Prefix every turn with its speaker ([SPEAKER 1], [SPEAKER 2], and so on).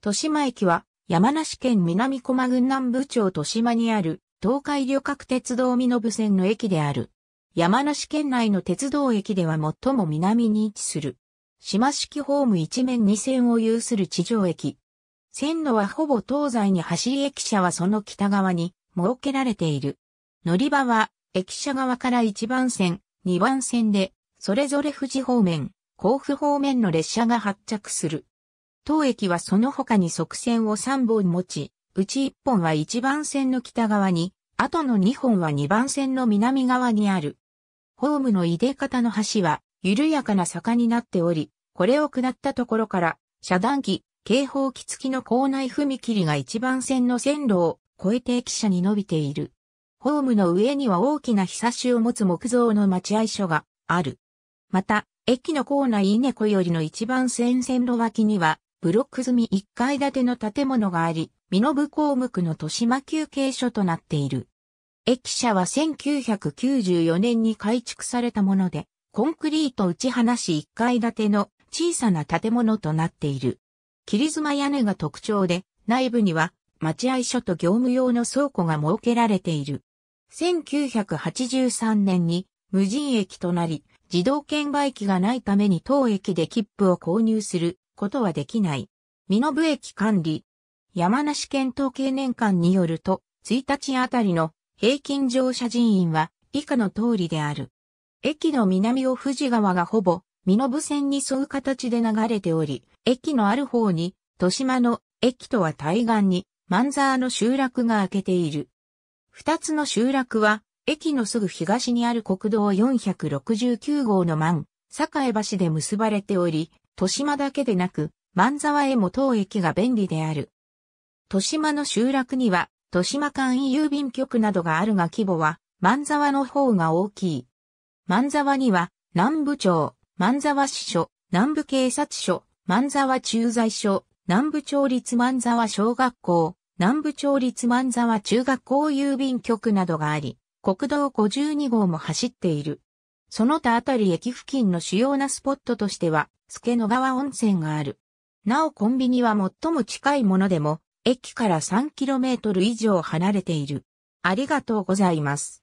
[SPEAKER 1] 豊島駅は、山梨県南駒郡南部町豊島にある、東海旅客鉄道身延線の駅である。山梨県内の鉄道駅では最も南に位置する。島式ホーム一面二線を有する地上駅。線路はほぼ東西に走り駅舎はその北側に設けられている。乗り場は駅舎側から一番線、二番線で、それぞれ富士方面、甲府方面の列車が発着する。当駅はその他に側線を3本持ち、うち1本は1番線の北側に、あとの2本は2番線の南側にある。ホームの入れ方の橋は、緩やかな坂になっており、これを下ったところから、遮断機、警報機付きの構内踏切が1番線の線路を越えて駅舎に伸びている。ホームの上には大きな日差しを持つ木造の待合所がある。また、駅の構内稲子よりの1番線線路脇には、ブロック済み1階建ての建物があり、身延項目の豊島休憩所となっている。駅舎は1994年に改築されたもので、コンクリート打ち放し1階建ての小さな建物となっている。切妻屋根が特徴で、内部には待合所と業務用の倉庫が設けられている。1983年に無人駅となり、自動券売機がないために当駅で切符を購入することはできない。身延駅管理。山梨県統計年間によると、1日あたりの平均乗車人員は以下の通りである。駅の南を富士川がほぼ、身延線に沿う形で流れており、駅のある方に、豊島の駅とは対岸に、万沢の集落が開けている。二つの集落は、駅のすぐ東にある国道469号の万、栄橋で結ばれており、豊島だけでなく、万沢へも当駅が便利である。豊島の集落には、豊島簡郵便局などがあるが規模は、万沢の方が大きい。万沢には、南部町、万沢支所、南部警察署、万沢駐在所、南部町立万沢小学校、南部町立万沢中学校郵便局などがあり、国道52号も走っている。その他あたり駅付近の主要なスポットとしては、助野川温泉がある。なおコンビニは最も近いものでも、駅から 3km 以上離れている。ありがとうございます。